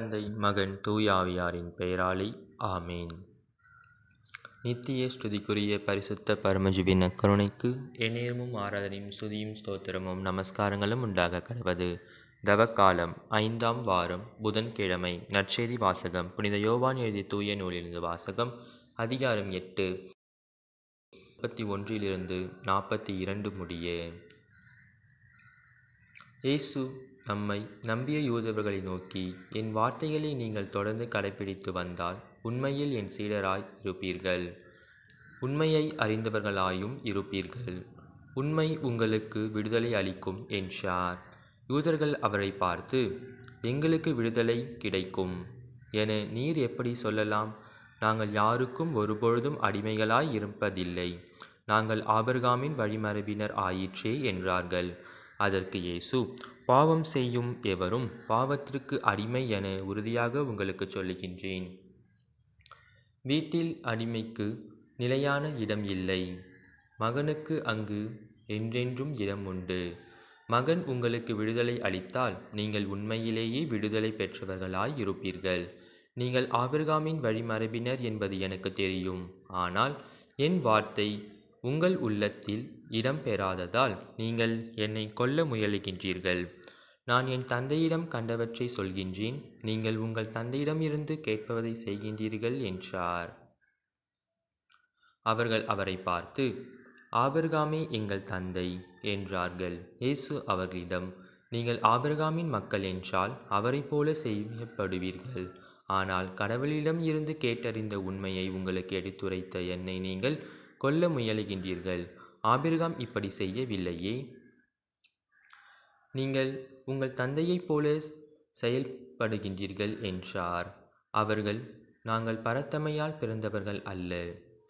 தந்தை மகன் தூயாவியாரின் பெயராளி ஆமேன் நித்திய ஸ்துதிக்குரிய பரிசுத்த பரமஜுவின் கருணைக்கு எந்நேரமும் ஆராதனையும் சுதியும் ஸ்தோத்திரமும் நமஸ்காரங்களும் உண்டாக கடவது தவக்காலம் ஐந்தாம் வாரம் புதன்கிழமை நற்செய்தி வாசகம் புனித யோவான் எழுதி தூய நூலிலிருந்து வாசகம் அதிகாரம் எட்டு முப்பத்தி ஒன்றிலிருந்து நாற்பத்தி இரண்டு முடியே இயேசு நம்மை நம்பிய யூதர்களை நோக்கி என் வார்த்தைகளை நீங்கள் தொடர்ந்து கடைப்பிடித்து வந்தால் உண்மையில் என் சீடராய் இருப்பீர்கள் உண்மையை அறிந்தவர்களாயும் இருப்பீர்கள் உண்மை உங்களுக்கு விடுதலை அளிக்கும் என்றார் யூதர்கள் அவரை பார்த்து எங்களுக்கு விடுதலை கிடைக்கும் என நீர் எப்படி சொல்லலாம் நாங்கள் யாருக்கும் ஒருபொழுதும் அடிமைகளாய் இருப்பதில்லை நாங்கள் ஆபர்காமின் வழிமரபினர் ஆயிற்றே என்றார்கள் அதற்கு இயேசு பாவம் செய்யும் எவரும் பாவத்திற்கு அடிமை என உறுதியாக உங்களுக்கு சொல்லுகின்றேன் வீட்டில் அடிமைக்கு நிலையான இடம் இல்லை மகனுக்கு அங்கு என்றென்றும் இடம் உண்டு மகன் உங்களுக்கு விடுதலை அளித்தால் நீங்கள் உண்மையிலேயே விடுதலை பெற்றவர்களாய் இருப்பீர்கள் நீங்கள் ஆபிரகாமின் வழிமரபினர் என்பது எனக்கு தெரியும் ஆனால் என் வார்த்தை உங்கள் உள்ளத்தில் இடம் பெறாததால் நீங்கள் என்னை கொல்ல முயலுகின்றீர்கள் நான் என் தந்தையிடம் கண்டவற்றை சொல்கின்றேன் நீங்கள் உங்கள் தந்தையிடமிருந்து கேட்பதை செய்கின்றீர்கள் என்றார் அவர்கள் அவரை பார்த்து ஆபிரகாமே எங்கள் தந்தை என்றார்கள் இயேசு அவர்களிடம் நீங்கள் ஆபிரகாமின் மக்கள் என்றால் அவரை போல செய்யப்படுவீர்கள் ஆனால் கடவுளிடம் இருந்து கேட்டறிந்த உண்மையை உங்களுக்கு எடுத்துரைத்த என்னை நீங்கள் கொல்ல முயலுகின்றீர்கள் ஆபிரகாம் இப்படி செய்யவில்லையே நீங்கள் உங்கள் தந்தையைப் போல செயல்படுகின்றீர்கள் என்றார் அவர்கள் நாங்கள் பரத்தமையால் பிறந்தவர்கள் அல்ல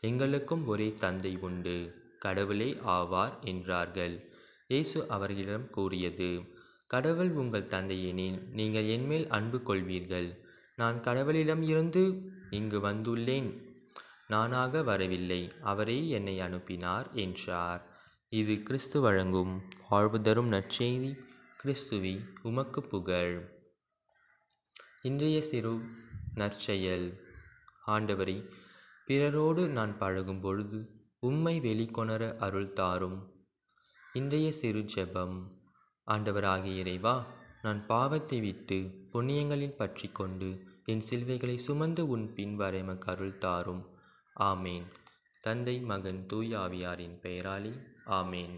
எங்களுக்கும் ஒரே தந்தை உண்டு கடவுளே ஆவார் என்றார்கள் இயேசு அவர்களிடம் கூறியது கடவுள் உங்கள் தந்தையெனில் நீங்கள் என்மேல் அன்பு கொள்வீர்கள் நான் கடவுளிடம் இருந்து இங்கு வந்துள்ளேன் நானாக வரவில்லை அவரே என்னை அனுப்பினார் என்றார் இது கிறிஸ்து வழங்கும் வாழ்வு தரும் நற்செய்தி கிறிஸ்துவி உமக்கு புகழ் இன்றைய சிறு நற்செயல் ஆண்டவரை பிறரோடு நான் பழகும் பொழுது உம்மை வெளிக்கொணர அருள் தாரும் இன்றைய சிறு ஜெபம் ஆண்டவராகிய இறைவா நான் பாவத்தை விட்டு புண்ணியங்களில் பற்றி கொண்டு என் சில்வைகளை சுமந்து உன் பின் வரைமக்கு அருள் தாரும் ஆமேன் தந்தை மகன் தூய் ஆவியாரின் பெயராலே ஆமேன்